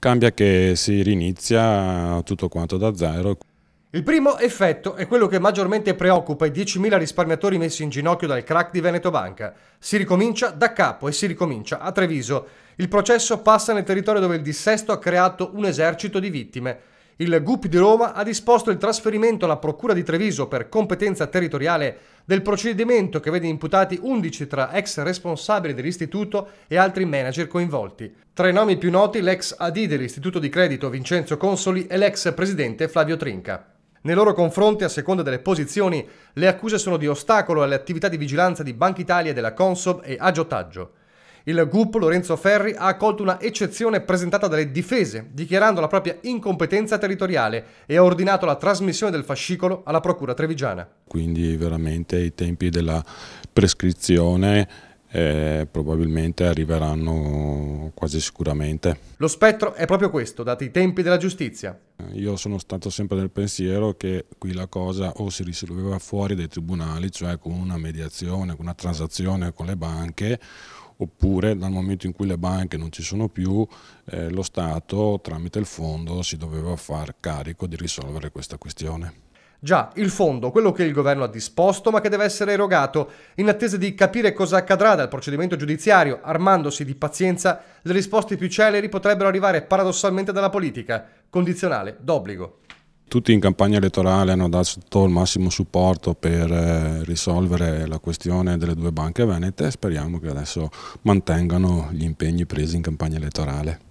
Cambia che si rinizia tutto quanto da zero. Il primo effetto è quello che maggiormente preoccupa i 10.000 risparmiatori messi in ginocchio dal crack di Veneto Banca. Si ricomincia da capo e si ricomincia a Treviso. Il processo passa nel territorio dove il dissesto ha creato un esercito di vittime. Il GUP di Roma ha disposto il trasferimento alla Procura di Treviso per competenza territoriale del procedimento che vede imputati 11 tra ex responsabili dell'istituto e altri manager coinvolti. Tra i nomi più noti l'ex AD dell'istituto di credito Vincenzo Consoli e l'ex presidente Flavio Trinca. Nei loro confronti, a seconda delle posizioni, le accuse sono di ostacolo alle attività di vigilanza di Banca Italia della Consob e agiotaggio. Il GUP Lorenzo Ferri ha accolto una eccezione presentata dalle difese, dichiarando la propria incompetenza territoriale e ha ordinato la trasmissione del fascicolo alla Procura Trevigiana. Quindi veramente i tempi della prescrizione eh, probabilmente arriveranno quasi sicuramente. Lo spettro è proprio questo, dati i tempi della giustizia. Io sono stato sempre nel pensiero che qui la cosa o si risolveva fuori dai tribunali, cioè con una mediazione, con una transazione con le banche, oppure dal momento in cui le banche non ci sono più, eh, lo Stato tramite il fondo si doveva far carico di risolvere questa questione. Già, il fondo, quello che il governo ha disposto ma che deve essere erogato. In attesa di capire cosa accadrà dal procedimento giudiziario, armandosi di pazienza, le risposte più celeri potrebbero arrivare paradossalmente dalla politica, condizionale, d'obbligo. Tutti in campagna elettorale hanno dato il massimo supporto per eh, risolvere la questione delle due banche venete e speriamo che adesso mantengano gli impegni presi in campagna elettorale.